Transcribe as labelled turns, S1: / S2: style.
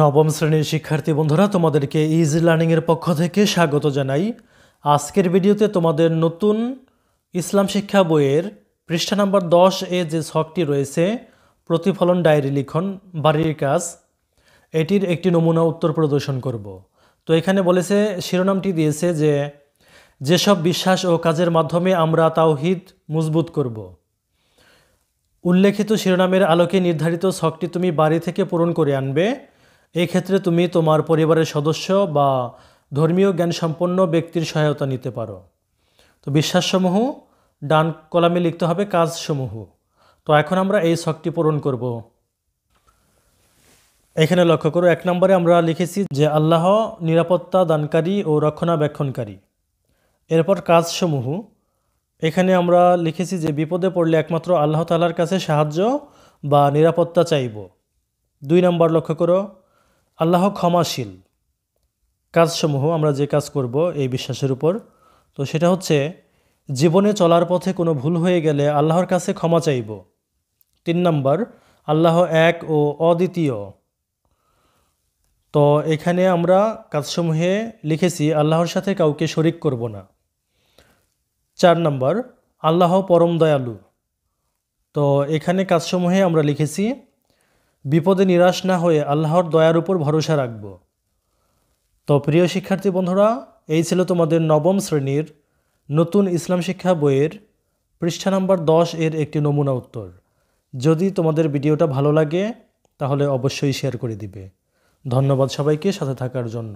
S1: নবম শ্রেণীর শিক্ষার্থী বন্ধুরা তোমাদেরকে ইজি লার্নিংয়ের পক্ষ থেকে স্বাগত জানাই আজকের ভিডিওতে তোমাদের নতুন ইসলাম শিক্ষা বইয়ের পৃষ্ঠা নাম্বার দশ এ যে শখটি রয়েছে প্রতিফলন ডায়েরি লিখন বাড়ির কাজ এটির একটি নমুনা উত্তর প্রদর্শন করব তো এখানে বলেছে শিরোনামটি দিয়েছে যে যেসব বিশ্বাস ও কাজের মাধ্যমে আমরা তাওহিদ মজবুত করব উল্লেখিত শিরোনামের আলোকে নির্ধারিত শখটি তুমি বাড়ি থেকে পূরণ করে আনবে এক্ষেত্রে তুমি তোমার পরিবারের সদস্য বা ধর্মীয় জ্ঞান সম্পন্ন ব্যক্তির সহায়তা নিতে পারো তো বিশ্বাসসমূহ ডান কলামে লিখতে হবে কাজসমূহ তো এখন আমরা এই শখটি পূরণ করব এখানে লক্ষ্য করো এক নম্বরে আমরা লিখেছি যে আল্লাহ নিরাপত্তা দানকারী ও রক্ষণাবেক্ষণকারী এরপর কাজসমূহ এখানে আমরা লিখেছি যে বিপদে পড়লে একমাত্র আল্লাহ তালার কাছে সাহায্য বা নিরাপত্তা চাইব দুই নম্বর লক্ষ্য করো আল্লাহ ক্ষমাশীল কাজসমূহ আমরা যে কাজ করব এই বিশ্বাসের উপর তো সেটা হচ্ছে জীবনে চলার পথে কোনো ভুল হয়ে গেলে আল্লাহর কাছে ক্ষমা চাইব তিন নম্বর আল্লাহ এক ও অদ্বিতীয় তো এখানে আমরা কাজসমূহে লিখেছি আল্লাহর সাথে কাউকে শরিক করব না চার নম্বর আল্লাহ পরম দয়ালু তো এখানে কাজসমূহে আমরা লিখেছি বিপদে নিরাশ না হয়ে আল্লাহর দয়ার উপর ভরসা রাখব তো প্রিয় শিক্ষার্থী বন্ধুরা এই ছিল তোমাদের নবম শ্রেণীর নতুন ইসলাম শিক্ষা বইয়ের পৃষ্ঠা নাম্বার দশ এর একটি নমুনা উত্তর যদি তোমাদের ভিডিওটা ভালো লাগে তাহলে অবশ্যই শেয়ার করে দিবে ধন্যবাদ সবাইকে সাথে থাকার জন্য